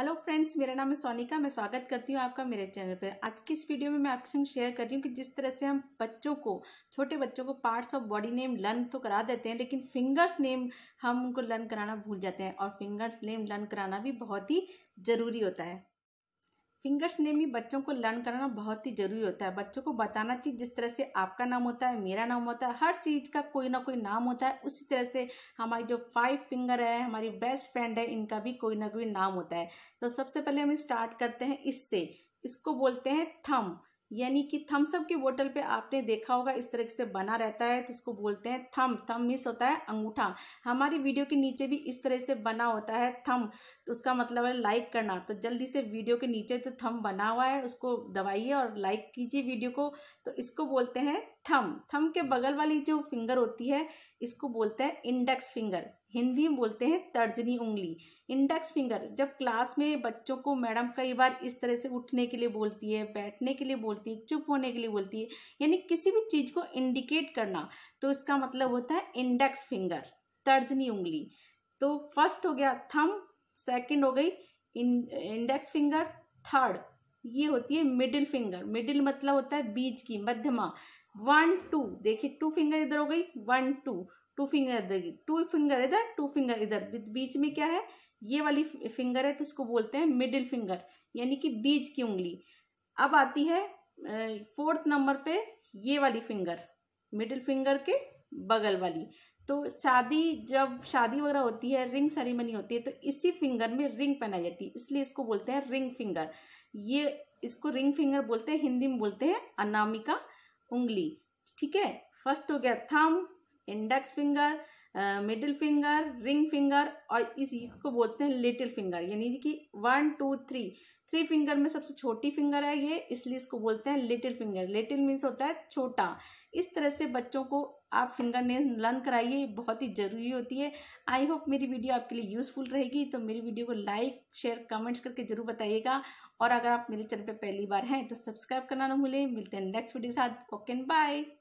hello friends मेरा नाम है सोनिका मैं स्वागत करती हूँ आपका मेरे चैनल पर आज की इस वीडियो में मैं आपके संग शेयर कर रही हूँ कि जिस तरह से हम बच्चों को छोटे बच्चों को parts of body name learn तो करा देते हैं लेकिन फिंगर्स नेम हम उनको लर्न कराना भूल जाते हैं और फिंगर्स नेम लर्न कराना भी बहुत ही ज़रूरी होता है फिंगर्स नेम भी बच्चों को लर्न करना बहुत ही जरूरी होता है बच्चों को बताना चाहिए जिस तरह से आपका नाम होता है मेरा नाम होता है हर चीज़ का कोई ना कोई नाम होता है उसी तरह से हमारी जो फाइव फिंगर है हमारी बेस्ट फ्रेंड है इनका भी कोई ना कोई नाम होता है तो सबसे पहले हम स्टार्ट करते हैं इससे इसको बोलते हैं थम यानी कि थम्सअप की बोतल पे आपने देखा होगा इस तरह से बना रहता है तो इसको बोलते हैं थम थम मिस होता है अंगूठा हमारी वीडियो के नीचे भी इस तरह से बना होता है थम तो उसका मतलब है लाइक करना तो जल्दी से वीडियो के नीचे जो तो थम बना हुआ है उसको दबाइए और लाइक कीजिए वीडियो को तो इसको बोलते हैं थम थम के बगल वाली जो फिंगर होती है इसको बोलते हैं इंडेक्स फिंगर हिंदी में बोलते हैं तर्जनी उंगली इंडेक्स फिंगर जब क्लास में बच्चों को मैडम कई बार इस तरह से उठने के लिए बोलती है बैठने के लिए बोलती है चुप होने के लिए बोलती है यानी किसी भी चीज़ को इंडिकेट करना तो इसका मतलब होता है इंडेक्स फिंगर तर्जनी उंगली तो फर्स्ट हो गया थम सेकेंड हो गई इंडेक्स फिंगर थर्ड ये होती है मिडिल फिंगर मिडिल मतलब होता है बीज की मध्यमा वन टू देखिए टू फिंगर इधर हो गई वन टू टू फिंगर इधर टू फिंगर इधर टू फिंगर इधर बीच में क्या है ये वाली फिंगर है तो उसको बोलते हैं मिडिल फिंगर यानी कि बीज की उंगली अब आती है फोर्थ नंबर पे ये वाली फिंगर मिडिल फिंगर के बगल वाली तो शादी जब शादी वगैरह होती है रिंग सेरेमनी होती है तो इसी फिंगर में रिंग पहनाई जाती है इसलिए इसको बोलते हैं रिंग फिंगर ये इसको रिंग फिंगर बोलते हैं हिंदी में बोलते हैं अनामिका उंगली ठीक है फर्स्ट हो गया thumb index finger middle finger ring finger और इस इसको बोलते हैं लिटिल फिंगर यानी कि one two three three finger में सबसे छोटी फिंगर है ये इसलिए इसको बोलते हैं लिटिल फिंगर लिटिल मीन्स होता है छोटा इस तरह से बच्चों को आप फिंगर नेल्स लर्न कराइए बहुत ही ज़रूरी होती है आई होप मेरी वीडियो आपके लिए यूज़फुल रहेगी तो मेरी वीडियो को लाइक शेयर कमेंट्स करके जरूर बताइएगा और अगर आप मेरे चैनल पर पहली बार हैं तो सब्सक्राइब करना ना भूलें मिलते हैं नेक्स्ट वीडियो के साथ ओके बाय